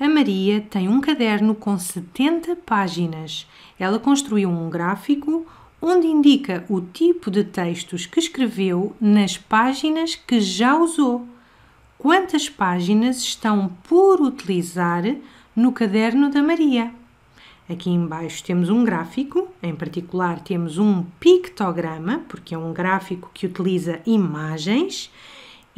A Maria tem um caderno com 70 páginas. Ela construiu um gráfico onde indica o tipo de textos que escreveu nas páginas que já usou. Quantas páginas estão por utilizar no caderno da Maria? Aqui embaixo temos um gráfico, em particular temos um pictograma, porque é um gráfico que utiliza imagens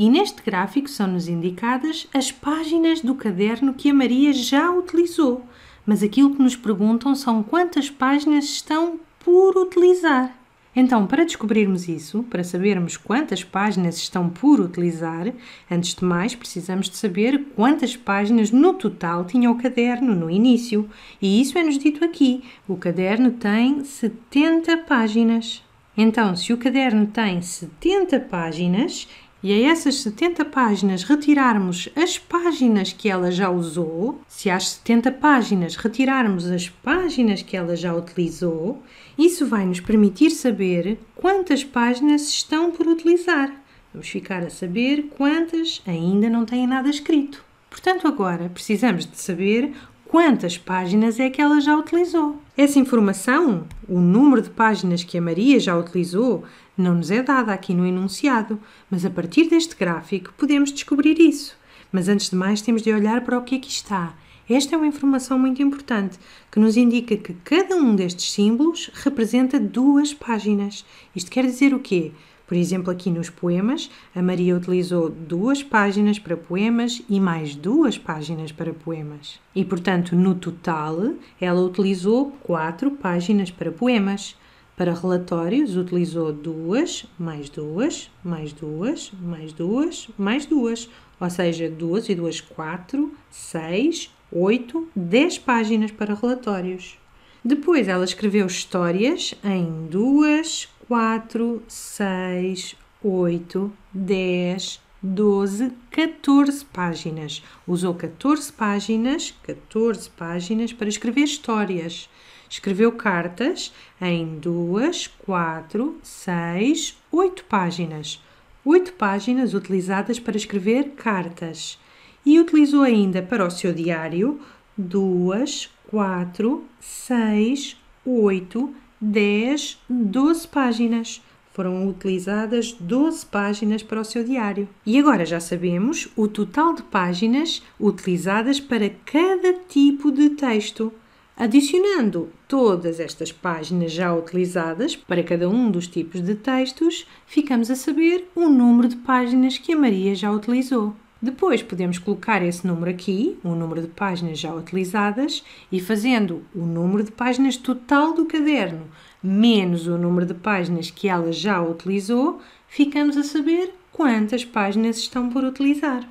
e neste gráfico são-nos indicadas as páginas do caderno que a Maria já utilizou, mas aquilo que nos perguntam são quantas páginas estão por utilizar. Então, para descobrirmos isso, para sabermos quantas páginas estão por utilizar, antes de mais precisamos de saber quantas páginas no total tinha o caderno no início. E isso é-nos dito aqui: o caderno tem 70 páginas. Então, se o caderno tem 70 páginas, e a é essas 70 páginas retirarmos as páginas que ela já usou, se às 70 páginas retirarmos as páginas que ela já utilizou, isso vai nos permitir saber quantas páginas estão por utilizar. Vamos ficar a saber quantas ainda não têm nada escrito. Portanto, agora precisamos de saber quantas páginas é que ela já utilizou. Essa informação, o número de páginas que a Maria já utilizou, não nos é dada aqui no enunciado, mas a partir deste gráfico podemos descobrir isso. Mas antes de mais, temos de olhar para o que aqui é está. Esta é uma informação muito importante que nos indica que cada um destes símbolos representa duas páginas. Isto quer dizer o quê? Por exemplo, aqui nos poemas, a Maria utilizou duas páginas para poemas e mais duas páginas para poemas. E, portanto, no total, ela utilizou quatro páginas para poemas. Para relatórios, utilizou duas, mais duas, mais duas, mais duas, mais duas. Ou seja, duas e duas, quatro, seis, oito, dez páginas para relatórios. Depois ela escreveu histórias em duas, 4, 6, 8, 10, 12, 14 páginas. Usou 14 páginas, 14 páginas para escrever histórias. Escreveu cartas em 2, 4, 6, 8 páginas. 8 páginas utilizadas para escrever cartas. E utilizou ainda para o seu diário 2, 4, 6, 8, 10. 10, 12 páginas. Foram utilizadas 12 páginas para o seu diário. E agora já sabemos o total de páginas utilizadas para cada tipo de texto. Adicionando todas estas páginas já utilizadas para cada um dos tipos de textos, ficamos a saber o número de páginas que a Maria já utilizou. Depois podemos colocar esse número aqui, o número de páginas já utilizadas, e fazendo o número de páginas total do caderno menos o número de páginas que ela já utilizou, ficamos a saber quantas páginas estão por utilizar.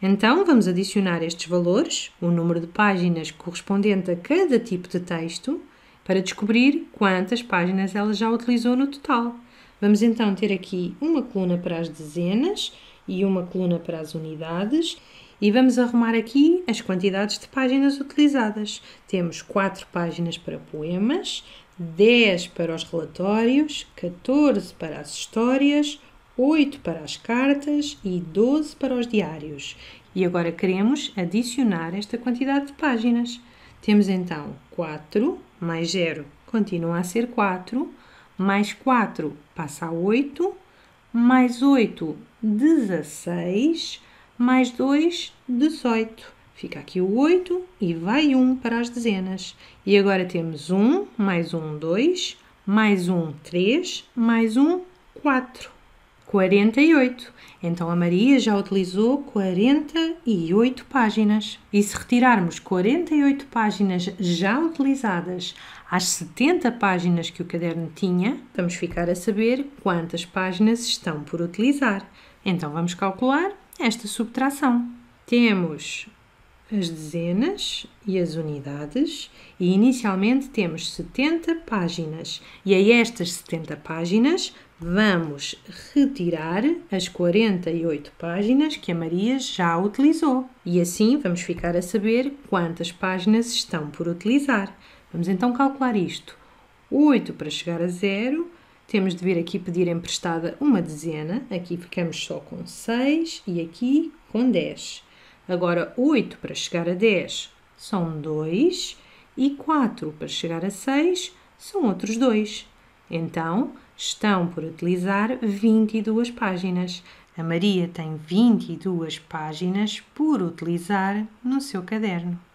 Então, vamos adicionar estes valores, o número de páginas correspondente a cada tipo de texto, para descobrir quantas páginas ela já utilizou no total. Vamos então ter aqui uma coluna para as dezenas e uma coluna para as unidades. E vamos arrumar aqui as quantidades de páginas utilizadas. Temos 4 páginas para poemas, 10 para os relatórios, 14 para as histórias, 8 para as cartas e 12 para os diários. E agora queremos adicionar esta quantidade de páginas. Temos então 4 mais 0 continua a ser 4, mais 4 passa a 8, mais 8, 16, mais 2, 18. Fica aqui o 8 e vai 1 para as dezenas. E agora temos 1, mais 1, 2, mais 1, 3, mais 1, 4. 48. Então a Maria já utilizou 48 páginas. E se retirarmos 48 páginas já utilizadas às 70 páginas que o caderno tinha, vamos ficar a saber quantas páginas estão por utilizar. Então vamos calcular esta subtração. Temos as dezenas e as unidades, e inicialmente temos 70 páginas, e a estas 70 páginas vamos retirar as 48 páginas que a Maria já utilizou, e assim vamos ficar a saber quantas páginas estão por utilizar. Vamos então calcular isto. 8 para chegar a zero, temos de vir aqui pedir emprestada uma dezena, aqui ficamos só com 6 e aqui com 10. Agora, 8 para chegar a 10 são 2 e 4 para chegar a 6 são outros 2. Então, estão por utilizar 22 páginas. A Maria tem 22 páginas por utilizar no seu caderno.